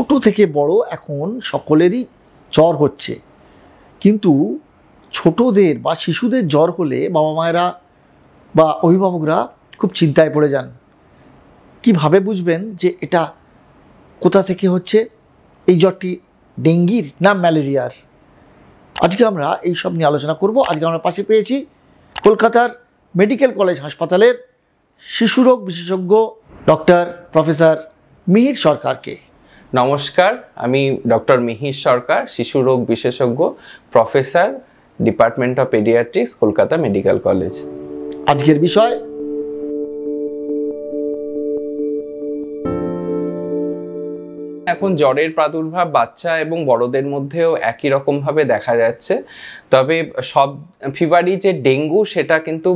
ছোট থেকে বড় এখন সকলেরই জ্বর হচ্ছে কিন্তু ছোটদের বা শিশুদের জ্বর হলে বাবা মায়েরা বা অভিভাবকরা খুব চিন্তায় পড়ে যান কিভাবে বুঝবেন যে এটা কোথা থেকে হচ্ছে এই জ্বরটি ডেঙ্গির না ম্যালেরিয়ার আজকে আমরা এই সব নিয়ে আলোচনা করব আজকে আমরা পাশে পেয়েছি কলকাতার মেডিকেল কলেজ হাসপাতালের শিশুরোগ বিশেষজ্ঞ ডক্টর প্রফেসর মিহির সরকারকে নমস্কার আমি ডক্টর মিহির সরকার শিশু রোগ বিশেষজ্ঞ professor department of paediatrics Kolkata medical college আজকের বিষয় এখন জ্বরের প্রাদুর্ভাব বাচ্চা এবং বড়দের মধ্যেও একই রকমভাবে দেখা যাচ্ছে তবে সব ফিভারই যে ডেঙ্গু সেটা কিন্তু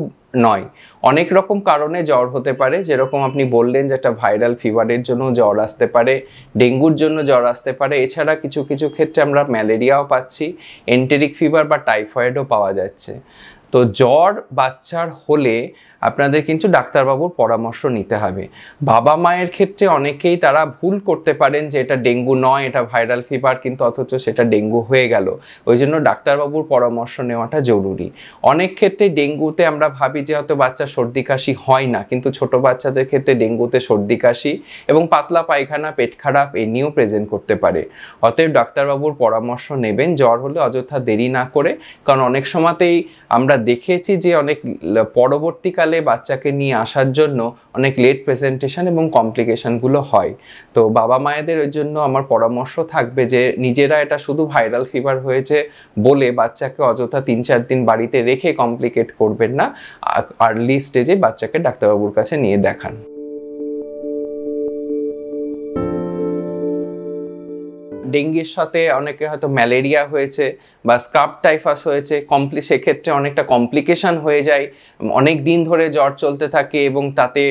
নয় অনেক রকম কারণে জ্বর হতে পারে যেরকম আপনি বললেন যে একটা ভাইরাল ফিভারের জন্য জ্বর আসতে পারে ডেঙ্গুর জন্য জ্বর আসতে পারে এছাড়া কিছু কিছু ক্ষেত্রে আমরা ম্যালেরিয়াও পাচ্ছি এন্টেরিক ফিভার বা টাইফয়েডও পাওয়া যাচ্ছে তো জ্বর বাচ্চার হলে আপনাদের কিন্তু ডাক্তারবাবুর পরামর্শ নিতে হবে বাবা মায়ের ক্ষেত্রে অনেকেই তারা ভুল করতে পারেন যে এটা ডেঙ্গু নয় এটা ভাইরাল ফিভার কিন্তু অথচ সেটা ডেঙ্গু হয়ে গেল ওই জন্য ডাক্তারবাবুর পরামর্শ নেওয়াটা জরুরি অনেক ক্ষেত্রে ডেঙ্গুতে আমরা ভাবি যে হয়তো বাচ্চা সর্দি কাশি হয় না কিন্তু ছোট বাচ্চাদের ক্ষেত্রে ডেঙ্গুতে সর্দি কাশি এবং পাতলা পায়খানা পেট খারাপ এ নিয়েও প্রেজেন্ট করতে পারে অতএব ডাক্তারবাবুর পরামর্শ নেবেন জ্বর হলে অযথা দেরি না করে কারণ অনেক সময়তেই আমরা দেখেছি যে অনেক পরবর্তীকালে হসপিটালে বাচ্চাকে নিয়ে আসার জন্য অনেক লেট প্রেজেন্টেশন এবং কমপ্লিকেশানগুলো হয় তো বাবা মায়েদের ওই জন্য আমার পরামর্শ থাকবে যে নিজেরা এটা শুধু ভাইরাল ফিভার হয়েছে বলে বাচ্চাকে অযথা তিন চার দিন বাড়িতে রেখে কমপ্লিকেট করবেন না আর্লি স্টেজে বাচ্চাকে ডাক্তারবাবুর কাছে নিয়ে দেখান ডেঙ্গির সাথে অনেকে হয়তো ম্যালেরিয়া হয়েছে বা স্ক্রাব টাইফাস হয়েছে কমপ্লি সেক্ষেত্রে অনেকটা কমপ্লিকেশান হয়ে যায় অনেক দিন ধরে জ্বর চলতে থাকে এবং তাতে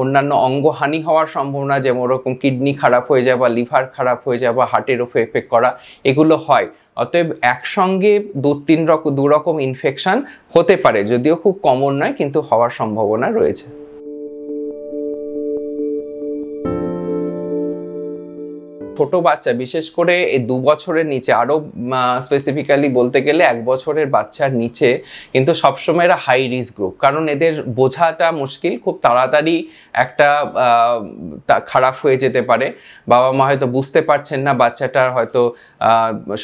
অন্যান্য অঙ্গহানি হওয়ার সম্ভাবনা যেমন ওরকম কিডনি খারাপ হয়ে যায় বা লিভার খারাপ হয়ে যায় বা হার্টের ওপর এফেক্ট করা এগুলো হয় অতএব একসঙ্গে দু তিন রকম দু রকম ইনফেকশান হতে পারে যদিও খুব কমন নয় কিন্তু হওয়ার সম্ভাবনা রয়েছে ছোট বাচ্চা বিশেষ করে এই দু বছরের নিচে আরও স্পেসিফিক্যালি বলতে গেলে এক বছরের বাচ্চার নিচে কিন্তু সবসময় এরা হাই রিস্ক গ্রুপ কারণ এদের বোঝাটা মুশকিল খুব তাড়াতাড়ি একটা খারাপ হয়ে যেতে পারে বাবা মা হয়তো বুঝতে পারছেন না বাচ্চাটার হয়তো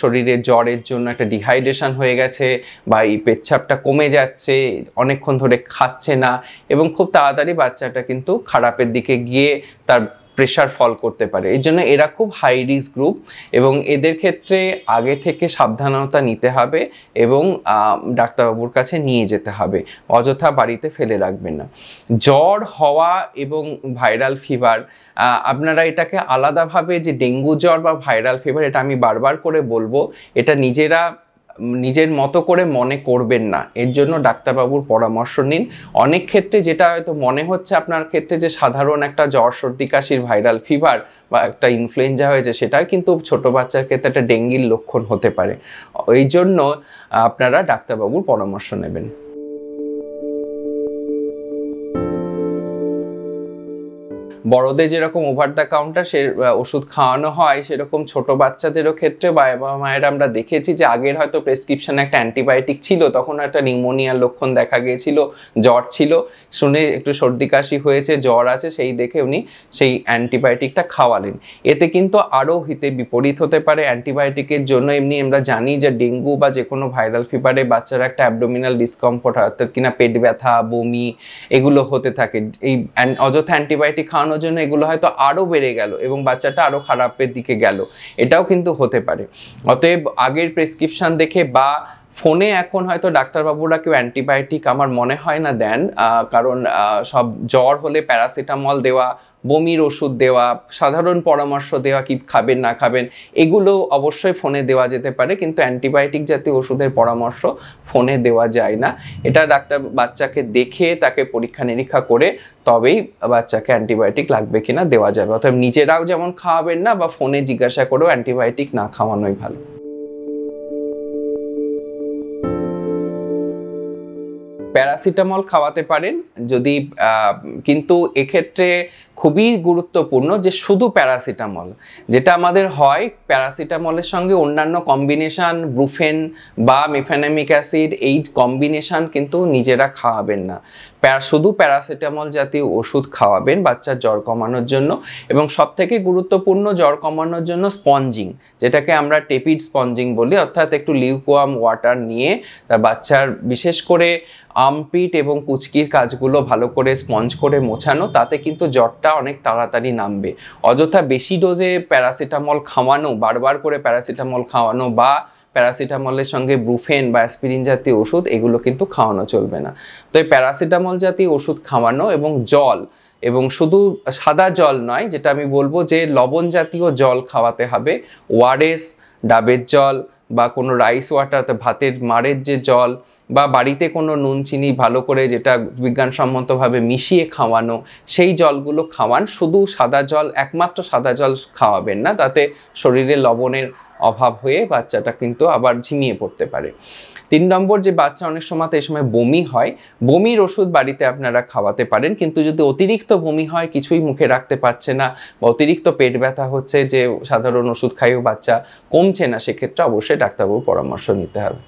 শরীরে জ্বরের জন্য একটা ডিহাইড্রেশন হয়ে গেছে বা এই পেচ্ছাপটা কমে যাচ্ছে অনেকক্ষণ ধরে খাচ্ছে না এবং খুব তাড়াতাড়ি বাচ্চাটা কিন্তু খারাপের দিকে গিয়ে তার প্রেশার ফল করতে পারে এর জন্য এরা খুব হাই রিস্ক গ্রুপ এবং এদের ক্ষেত্রে আগে থেকে সাবধানতা নিতে হবে এবং ডাক্তারবাবুর কাছে নিয়ে যেতে হবে অযথা বাড়িতে ফেলে রাখবেন না জ্বর হওয়া এবং ভাইরাল ফিভার আপনারা এটাকে আলাদাভাবে যে ডেঙ্গু জ্বর বা ভাইরাল ফিভার এটা আমি বারবার করে বলবো এটা নিজেরা নিজের মতো করে মনে করবেন না এর জন্য ডাক্তারবাবুর পরামর্শ নিন অনেক ক্ষেত্রে যেটা হয়তো মনে হচ্ছে আপনার ক্ষেত্রে যে সাধারণ একটা জ্বর সর্দি কাশির ভাইরাল ফিভার বা একটা ইনফ্লুয়েঞ্জা হয়েছে সেটা কিন্তু ছোট বাচ্চার ক্ষেত্রে একটা ডেঙ্গির লক্ষণ হতে পারে এই জন্য আপনারা ডাক্তারবাবুর পরামর্শ নেবেন বড়দের যেরকম ওভার দ্য কাউন্টার সে ওষুধ খাওয়ানো হয় সেরকম ছোট বাচ্চাদেরও ক্ষেত্রে বাবা মায়ের আমরা দেখেছি যে আগের হয়তো প্রেসক্রিপশানে একটা অ্যান্টিবায়োটিক ছিল তখন একটা নিউমোনিয়ার লক্ষণ দেখা গিয়েছিল জ্বর ছিল শুনে একটু সর্দি কাশি হয়েছে জ্বর আছে সেই দেখে উনি সেই অ্যান্টিবায়োটিকটা খাওয়ালেন এতে কিন্তু আরও হিতে বিপরীত হতে পারে অ্যান্টিবায়োটিকের জন্য এমনি আমরা জানি যে ডেঙ্গু বা যে কোনো ভাইরাল ফিভারে বাচ্চারা একটা অ্যাবডোমিনাল ডিসকমফোর্ট অর্থাৎ কিনা পেট ব্যথা বমি এগুলো হতে থাকে এই অযথা অ্যান্টিবায়োটিক খাওয়ানো বাড়ানোর জন্য এগুলো হয়তো আরও বেড়ে গেল এবং বাচ্চাটা আরও খারাপের দিকে গেল এটাও কিন্তু হতে পারে অতএব আগের প্রেসক্রিপশান দেখে বা ফোনে এখন হয়তো ডাক্তারবাবুরা কেউ অ্যান্টিবায়োটিক আমার মনে হয় না দেন কারণ সব জ্বর হলে প্যারাসিটামল দেওয়া বমির ওষুধ দেওয়া সাধারণ পরামর্শ দেওয়া কি খাবেন না খাবেন এগুলো অবশ্যই ফোনে দেওয়া যেতে পারে কিন্তু অ্যান্টিবায়োটিক জাতীয় ওষুধের পরামর্শ ফোনে দেওয়া যায় না এটা ডাক্তার বাচ্চাকে দেখে তাকে পরীক্ষা নিরীক্ষা করে তবেই বাচ্চাকে অ্যান্টিবায়োটিক লাগবে কিনা দেওয়া যাবে অর্থাৎ নিজেরাও যেমন খাওয়াবেন না বা ফোনে জিজ্ঞাসা করেও অ্যান্টিবায়োটিক না খাওয়ানোই ভালো প্যারাসিটামল খাওয়াতে পারেন যদি কিন্তু এক্ষেত্রে খুবই গুরুত্বপূর্ণ যে শুধু প্যারাসিটামল যেটা আমাদের হয় প্যারাসিটামলের সঙ্গে অন্যান্য কম্বিনেশান ব্রুফেন বা মেফেনামিক অ্যাসিড এই কম্বিনেশান কিন্তু নিজেরা খাওয়াবেন না শুধু প্যারাসিটামল জাতীয় ওষুধ খাওয়াবেন বাচ্চার জ্বর কমানোর জন্য এবং সব থেকে গুরুত্বপূর্ণ জ্বর কমানোর জন্য স্পঞ্জিং যেটাকে আমরা টেপিড স্পঞ্জিং বলি অর্থাৎ একটু লিউকোয়াম ওয়াটার নিয়ে তার বাচ্চার বিশেষ করে আমপিট এবং কুচকির কাজগুলো ভালো করে স্পঞ্জ করে মোছানো তাতে কিন্তু জ্বরটা অনেক তাড়াতাড়ি নামবে অযথা বেশি ডোজে প্যারাসিটামল খাওয়ানো বারবার করে প্যারাসিটামল খাওয়ানো বা প্যারাসিটামলের সঙ্গে ব্রুফেন বা অ্যাসপিরিন জাতীয় ওষুধ এগুলো কিন্তু খাওয়ানো চলবে না তো এই প্যারাসিটামল জাতীয় ওষুধ খাওয়ানো এবং জল এবং শুধু সাদা জল নয় যেটা আমি বলবো যে লবণ জাতীয় জল খাওয়াতে হবে ওয়ারেস ডাবের জল বা কোনো রাইস ওয়াটার ভাতের মাড়ের যে জল বা বাড়িতে কোনো নুন চিনি ভালো করে যেটা বিজ্ঞানসম্মতভাবে মিশিয়ে খাওয়ানো সেই জলগুলো খাওয়ান শুধু সাদা জল একমাত্র সাদা জল খাওয়াবেন না তাতে শরীরে লবণের অভাব হয়ে বাচ্চাটা কিন্তু আবার ঝিমিয়ে পড়তে পারে তিন নম্বর যে বাচ্চা অনেক সময় এই সময় বমি হয় বমির ওষুধ বাড়িতে আপনারা খাওয়াতে পারেন কিন্তু যদি অতিরিক্ত বমি হয় কিছুই মুখে রাখতে পারছে না বা অতিরিক্ত পেট ব্যথা হচ্ছে যে সাধারণ ওষুধ খাইও বাচ্চা কমছে না সেক্ষেত্রে অবশ্যই ডাক্তারবাবুর পরামর্শ নিতে হবে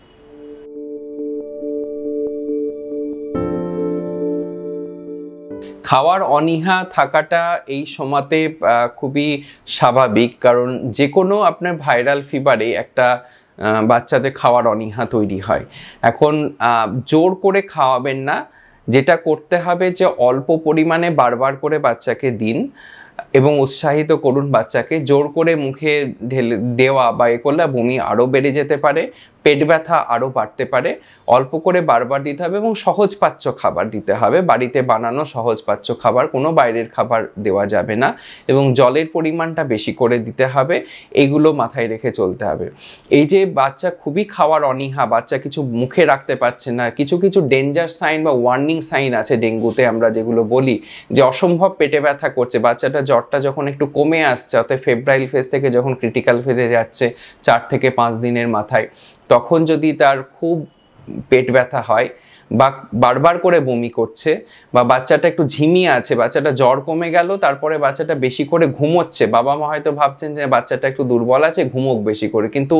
খাওয়ার অনীহা থাকাটা এই সময়তে খুবই স্বাভাবিক কারণ যে কোনো আপনার ভাইরাল ফিভারে একটা বাচ্চাদের খাওয়ার অনীহা তৈরি হয় এখন জোর করে খাওয়াবেন না যেটা করতে হবে যে অল্প পরিমাণে বারবার করে বাচ্চাকে দিন এবং উৎসাহিত করুন বাচ্চাকে জোর করে মুখে ঢেলে দেওয়া বা এ করলে বমি আরও বেড়ে যেতে পারে পেট ব্যথা আরও বাড়তে পারে অল্প করে বারবার দিতে হবে এবং পাচ্য খাবার দিতে হবে বাড়িতে বানানো পাচ্য খাবার কোনো বাইরের খাবার দেওয়া যাবে না এবং জলের পরিমাণটা বেশি করে দিতে হবে এগুলো মাথায় রেখে চলতে হবে এই যে বাচ্চা খুবই খাওয়ার অনীহা বাচ্চা কিছু মুখে রাখতে পারছে না কিছু কিছু ডেঞ্জার সাইন বা ওয়ার্নিং সাইন আছে ডেঙ্গুতে আমরা যেগুলো বলি যে অসম্ভব পেটে ব্যথা করছে বাচ্চাটা জ্বরটা যখন একটু কমে আসছে অর্থাৎ ফেব্রাইল ফেজ থেকে যখন ক্রিটিক্যাল ফেজে যাচ্ছে চার থেকে পাঁচ দিনের মাথায় তখন যদি তার খুব পেট ব্যথা হয় বা বারবার করে বমি করছে বা বাচ্চাটা একটু ঝিমিয়ে আছে বাচ্চাটা জ্বর কমে গেল তারপরে বাচ্চাটা বেশি করে ঘুমোচ্ছে বাবা মা হয়তো ভাবছেন যে বাচ্চাটা একটু দুর্বল আছে ঘুমোক বেশি করে কিন্তু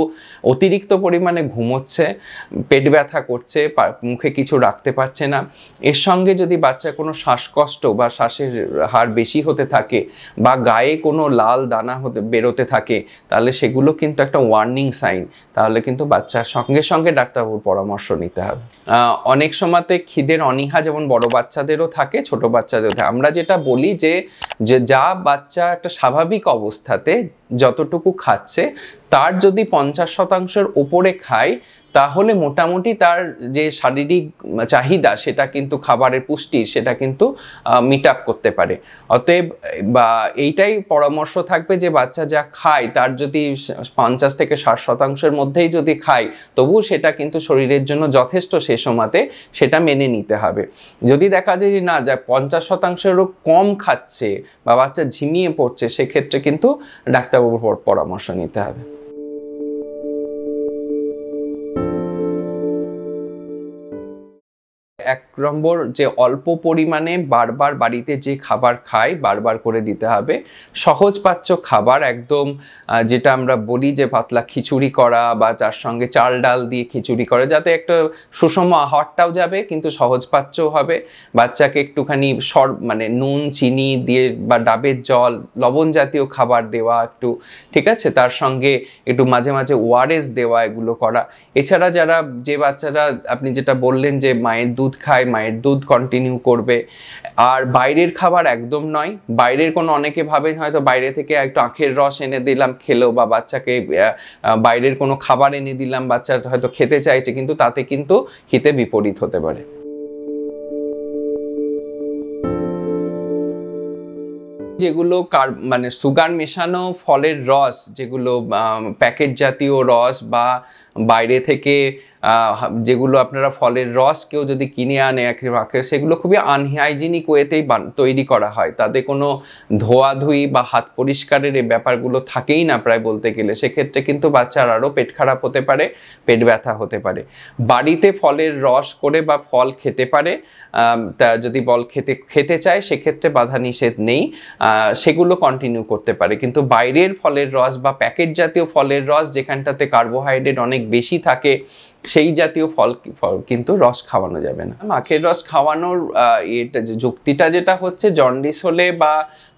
অতিরিক্ত পরিমাণে ঘুমোচ্ছে পেট ব্যথা করছে মুখে কিছু রাখতে পারছে না এর সঙ্গে যদি বাচ্চা কোনো শ্বাসকষ্ট বা শ্বাসের হার বেশি হতে থাকে বা গায়ে কোনো লাল দানা হতে বেরোতে থাকে তাহলে সেগুলো কিন্তু একটা ওয়ার্নিং সাইন তাহলে কিন্তু বাচ্চার সঙ্গে সঙ্গে ডাক্তারবাবুর পরামর্শ নিতে হবে অনেক সময়তে খিদের অনীহা যেমন বড় বাচ্চাদেরও থাকে ছোট বাচ্চাদেরও থাকে আমরা যেটা বলি যে যা বাচ্চা একটা স্বাভাবিক অবস্থাতে যতটুকু খাচ্ছে তার যদি পঞ্চাশ শতাংশের ওপরে খায় তাহলে মোটামুটি তার যে শারীরিক চাহিদা সেটা কিন্তু খাবারের পুষ্টি সেটা কিন্তু মিট আপ করতে পারে অতএব বা এইটাই পরামর্শ থাকবে যে বাচ্চা যা খায় তার যদি পঞ্চাশ থেকে ষাট শতাংশের মধ্যেই যদি খায় তবু সেটা কিন্তু শরীরের জন্য যথেষ্ট সে সময়তে সেটা মেনে নিতে হবে যদি দেখা যায় যে না যা পঞ্চাশ শতাংশেরও কম খাচ্ছে বা বাচ্চা ঝিমিয়ে পড়ছে সেক্ষেত্রে কিন্তু ডাক্তার উপর পরামর্শ নিতে হবে এক নম্বর যে অল্প পরিমাণে বারবার বাড়িতে যে খাবার খায় বারবার করে দিতে হবে পাচ্য খাবার একদম যেটা আমরা বলি যে পাতলা খিচুড়ি করা বা তার সঙ্গে চাল ডাল দিয়ে খিচুড়ি করা যাতে একটা সুষম আহারটাও যাবে কিন্তু পাচ্য হবে বাচ্চাকে একটুখানি সর মানে নুন চিনি দিয়ে বা ডাবের জল লবণ জাতীয় খাবার দেওয়া একটু ঠিক আছে তার সঙ্গে একটু মাঝে মাঝে ওআরএস দেওয়া এগুলো করা এছাড়া যারা যে বাচ্চারা আপনি যেটা বললেন যে মায়ের দুধ খায় মায়ের দুধ কন্টিনিউ করবে আর বাইরের খাবার একদম নয় বাইরের কোনো অনেকে ভাবেন হয়তো বাইরে থেকে একটু আখের রস এনে দিলাম খেলো বা বাচ্চাকে বাইরের কোনো খাবার এনে দিলাম বাচ্চা হয়তো খেতে চাইছে কিন্তু তাতে কিন্তু হিতে বিপরীত হতে পারে যেগুলো কার মানে সুগার মেশানো ফলের রস যেগুলো প্যাকেট জাতীয় রস বা বাইরে থেকে যেগুলো আপনারা ফলের রস কেউ যদি কিনে আনে রাখে সেগুলো খুবই আনহাইজিনিক ওয়েতেই তৈরি করা হয় তাতে কোনো ধোয়াধুই বা হাত পরিষ্কারের এই ব্যাপারগুলো থাকেই না প্রায় বলতে গেলে সেক্ষেত্রে কিন্তু বাচ্চার আরও পেট খারাপ হতে পারে পেট ব্যথা হতে পারে বাড়িতে ফলের রস করে বা ফল খেতে পারে তা যদি বল খেতে খেতে চায় সেক্ষেত্রে বাধা নিষেধ নেই সেগুলো কন্টিনিউ করতে পারে কিন্তু বাইরের ফলের রস বা প্যাকেট জাতীয় ফলের রস যেখানটাতে কার্বোহাইড্রেট অনেক বেশি থাকে সেই জাতীয় ফল ফল কিন্তু রস খাওয়ানো যাবে না মাখের রস খাওয়ানোর এটা যে যুক্তিটা যেটা হচ্ছে জন্ডিস হলে বা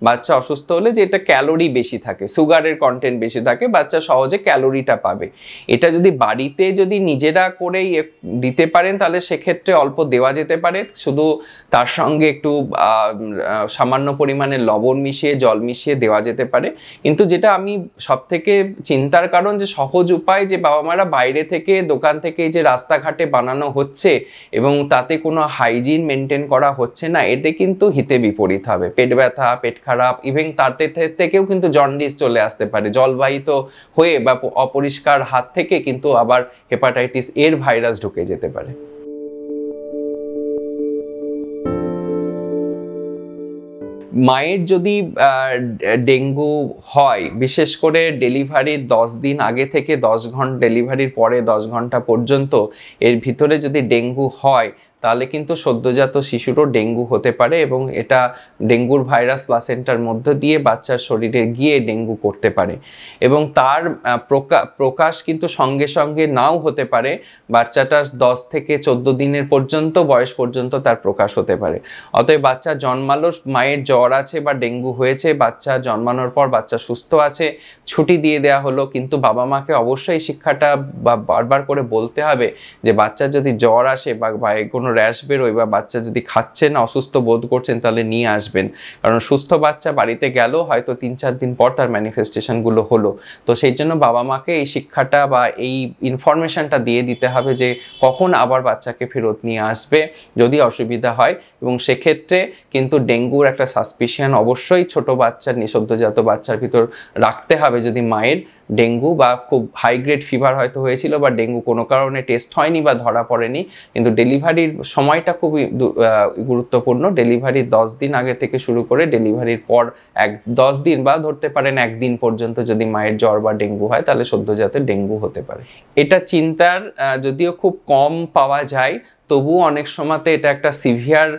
বাচ্চা অসুস্থ হলে যে এটা ক্যালোরি বেশি থাকে সুগারের কন্টেন্ট বেশি থাকে বাচ্চা সহজে ক্যালোরিটা পাবে এটা যদি বাড়িতে যদি নিজেরা করে ইয়ে দিতে পারেন তাহলে সেক্ষেত্রে অল্প দেওয়া যেতে পারে শুধু তার সঙ্গে একটু সামান্য পরিমাণে লবণ মিশিয়ে জল মিশিয়ে দেওয়া যেতে পারে কিন্তু যেটা আমি সব থেকে চিন্তার কারণ যে সহজ উপায় যে বাবা মারা বাইরে থেকে দোকান থেকে যে রাস্তাঘাটে বানানো হচ্ছে এবং তাতে কোনো হাইজিন মেনটেন করা হচ্ছে না এতে কিন্তু হিতে বিপরীত হবে পেট ব্যথা পেট খারাপ খারাপ ইভেন তার থেকেও কিন্তু জন্ডিস চলে আসতে পারে জলবাহিত হয়ে বা অপরিষ্কার হাত থেকে কিন্তু আবার হেপাটাইটিস এর ভাইরাস ঢুকে যেতে পারে মায়ের যদি ডেঙ্গু হয় বিশেষ করে ডেলিভারির দশ দিন আগে থেকে দশ ঘন্টা ডেলিভারির পরে দশ ঘন্টা পর্যন্ত এর ভিতরে যদি ডেঙ্গু হয় তাহলে কিন্তু সদ্যজাত শিশুরও ডেঙ্গু হতে পারে এবং এটা ডেঙ্গুর ভাইরাস প্লাসেন্টার মধ্য দিয়ে বাচ্চার শরীরে গিয়ে ডেঙ্গু করতে পারে এবং তার প্রকাশ কিন্তু সঙ্গে সঙ্গে নাও হতে পারে বাচ্চাটা দশ থেকে চোদ্দ দিনের পর্যন্ত বয়স পর্যন্ত তার প্রকাশ হতে পারে অতএব বাচ্চা জন্মালো মায়ের জ্বর আছে বা ডেঙ্গু হয়েছে বাচ্চা জন্মানোর পর বাচ্চা সুস্থ আছে ছুটি দিয়ে দেয়া হলো কিন্তু বাবা মাকে অবশ্যই শিক্ষাটা বা বারবার করে বলতে হবে যে বাচ্চা যদি জ্বর আসে বা কোনো র্যাশ বেরোয় বা বাচ্চা যদি খাচ্ছেন অসুস্থ বোধ করছেন তাহলে নিয়ে আসবেন কারণ সুস্থ বাচ্চা বাড়িতে গেল হয়তো তিন চার দিন পর তার ম্যানিফেস্টেশনগুলো হলো তো সেই জন্য বাবা মাকে এই শিক্ষাটা বা এই ইনফরমেশানটা দিয়ে দিতে হবে যে কখন আবার বাচ্চাকে ফেরত নিয়ে আসবে যদি অসুবিধা হয় এবং সেক্ষেত্রে কিন্তু ডেঙ্গুর একটা সাসপিশিয়ান অবশ্যই ছোট বাচ্চার নিঃশব্দজাত বাচ্চার ভিতর রাখতে হবে যদি মায়ের ডেঙ্গু বা খুব হাই গ্রেড ফিভার হয়তো হয়েছিল বা ডেঙ্গু কোনো কারণে টেস্ট হয়নি বা ধরা পড়েনি কিন্তু ডেলিভারির সময়টা খুবই গুরুত্বপূর্ণ ডেলিভারির দশ দিন আগে থেকে শুরু করে ডেলিভারির পর এক দশ দিন বা ধরতে পারেন একদিন পর্যন্ত যদি মায়ের জ্বর বা ডেঙ্গু হয় তাহলে সদ্যজাতে ডেঙ্গু হতে পারে এটা চিন্তার যদিও খুব কম পাওয়া যায় তবুও অনেক সময়তে এটা একটা সিভিয়ার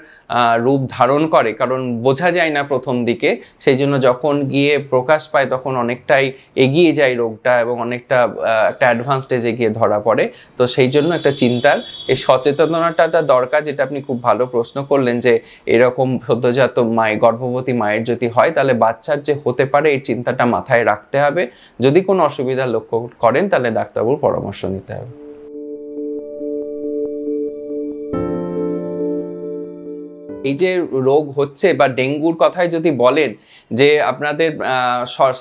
রূপ ধারণ করে কারণ বোঝা যায় না প্রথম দিকে সেই জন্য যখন গিয়ে প্রকাশ পায় তখন অনেকটাই এগিয়ে যায় রোগটা এবং অনেকটা একটা অ্যাডভান্স স্টেজে গিয়ে ধরা পড়ে তো সেই জন্য একটা চিন্তার এই সচেতনতাটা দরকার যেটা আপনি খুব ভালো প্রশ্ন করলেন যে এরকম সদ্যজাত মায়ের গর্ভবতী মায়ের যদি হয় তাহলে বাচ্চার যে হতে পারে এই চিন্তাটা মাথায় রাখতে হবে যদি কোনো অসুবিধা লক্ষ্য করেন তাহলে ডাক্তারবাবুর পরামর্শ নিতে হবে এই যে রোগ হচ্ছে বা ডেঙ্গুর কথায় যদি বলেন যে আপনাদের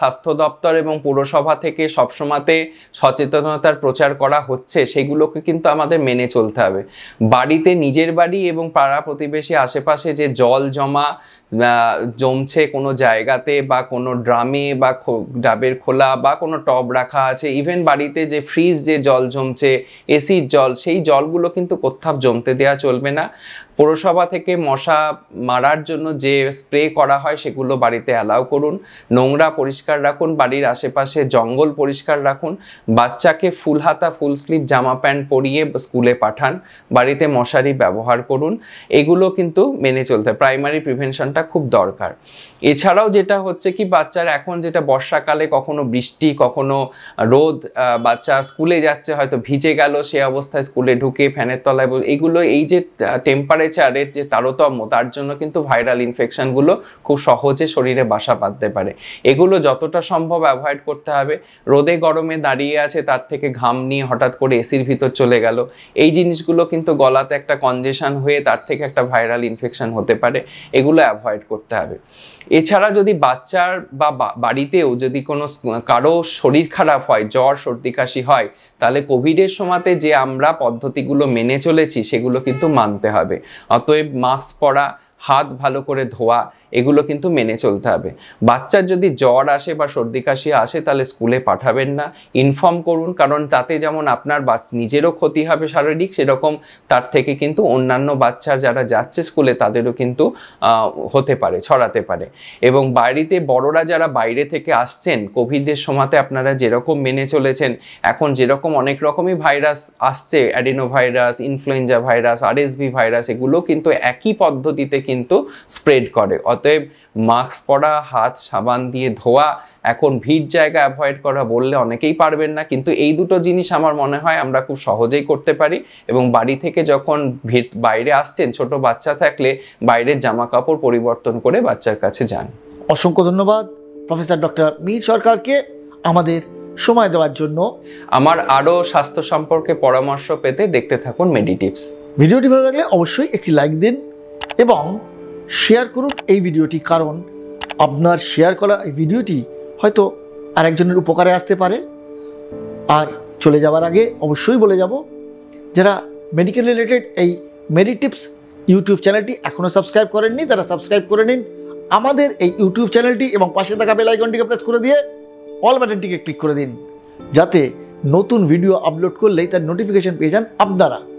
স্বাস্থ্য দপ্তর এবং পুরসভা থেকে সবসময়তে সচেতনতার প্রচার করা হচ্ছে সেগুলোকে কিন্তু আমাদের মেনে চলতে হবে বাড়িতে নিজের বাড়ি এবং পাড়া প্রতিবেশী আশেপাশে যে জল জমা জমছে কোনো জায়গাতে বা কোনো ড্রামে বা ডাবের খোলা বা কোনো টব রাখা আছে ইভেন বাড়িতে যে ফ্রিজ যে জল জমছে এসির জল সেই জলগুলো কিন্তু কোথাও জমতে দেওয়া চলবে না পৌরসভা থেকে মশা মারার জন্য যে স্প্রে করা হয় সেগুলো বাড়িতে অ্যালাউ করুন নোংরা পরিষ্কার রাখুন বাড়ির আশেপাশে জঙ্গল পরিষ্কার রাখুন বাচ্চাকে ফুল হাতা ফুল স্লিভ জামা প্যান্ট পরিয়ে স্কুলে পাঠান বাড়িতে মশারি ব্যবহার করুন এগুলো কিন্তু মেনে চলতে প্রাইমারি প্রিভেনশনটা খুব দরকার এছাড়াও যেটা হচ্ছে কি বাচ্চার এখন যেটা বর্ষাকালে কখনো বৃষ্টি কখনো রোদ বাচ্চা স্কুলে যাচ্ছে হয়তো ভিজে গেল সে অবস্থায় স্কুলে ঢুকে ফ্যানের তলায় এগুলো এই যে টেম্পারে টেম্পারেচারের যে তারতম্য তার জন্য কিন্তু ভাইরাল ইনফেকশানগুলো খুব সহজে শরীরে বাসা বাঁধতে পারে এগুলো যতটা সম্ভব অ্যাভয়েড করতে হবে রোদে গরমে দাঁড়িয়ে আছে তার থেকে ঘাম নিয়ে হঠাৎ করে এসির ভিতর চলে গেল এই জিনিসগুলো কিন্তু গলাতে একটা কনজেশন হয়ে তার থেকে একটা ভাইরাল ইনফেকশান হতে পারে এগুলো অ্যাভয়েড করতে হবে এছাড়া যদি বাচ্চার বা বাড়িতেও যদি কোনো কারো শরীর খারাপ হয় জ্বর সর্দি কাশি হয় তাহলে কোভিডের সময়তে যে আমরা পদ্ধতিগুলো মেনে চলেছি সেগুলো কিন্তু মানতে হবে অতএব মাস্ক পরা হাত ভালো করে ধোয়া এগুলো কিন্তু মেনে চলতে হবে বাচ্চার যদি জ্বর আসে বা সর্দি কাশি আসে তাহলে স্কুলে পাঠাবেন না ইনফর্ম করুন কারণ তাতে যেমন আপনার নিজেরও ক্ষতি হবে শারীরিক সেরকম তার থেকে কিন্তু অন্যান্য বাচ্চা যারা যাচ্ছে স্কুলে তাদেরও কিন্তু হতে পারে ছড়াতে পারে এবং বাড়িতে বড়রা যারা বাইরে থেকে আসছেন কোভিডের সময়তে আপনারা যেরকম মেনে চলেছেন এখন যেরকম অনেক রকমই ভাইরাস আসছে অ্যাডিনো ভাইরাস ইনফ্লুয়েঞ্জা ভাইরাস আর ভাইরাস এগুলো কিন্তু একই পদ্ধতিতে কিন্তু স্প্রেড করে অতএব মাস্ক পরা হাত সাবান দিয়ে ধোয়া এখন ভিড় জায়গা অ্যাভয়েড করা বললে অনেকেই পারবেন না কিন্তু এই দুটো জিনিস আমার মনে হয় আমরা খুব সহজেই করতে পারি এবং বাড়ি থেকে যখন ভিড় বাইরে আসছেন ছোট বাচ্চা থাকলে বাইরের জামা কাপড় পরিবর্তন করে বাচ্চার কাছে যান অসংখ্য ধন্যবাদ প্রফেসর ডক্টর মীর সরকারকে আমাদের সময় দেওয়ার জন্য আমার আরও স্বাস্থ্য সম্পর্কে পরামর্শ পেতে দেখতে থাকুন মেডিটিভস ভিডিওটি ভালো লাগলে অবশ্যই একটি লাইক দিন এবং শেয়ার করুন এই ভিডিওটি কারণ আপনার শেয়ার করা এই ভিডিওটি হয়তো আরেকজনের উপকারে আসতে পারে আর চলে যাওয়ার আগে অবশ্যই বলে যাব যারা মেডিকেল রিলেটেড এই মেডিটিপস ইউটিউব চ্যানেলটি এখনও সাবস্ক্রাইব করেননি তারা সাবস্ক্রাইব করে নিন আমাদের এই ইউটিউব চ্যানেলটি এবং পাশে থাকা বেলাইকনটিকে প্রেস করে দিয়ে অল বাটনটিকে ক্লিক করে দিন যাতে নতুন ভিডিও আপলোড করলেই তার নোটিফিকেশন পেয়ে যান আপনারা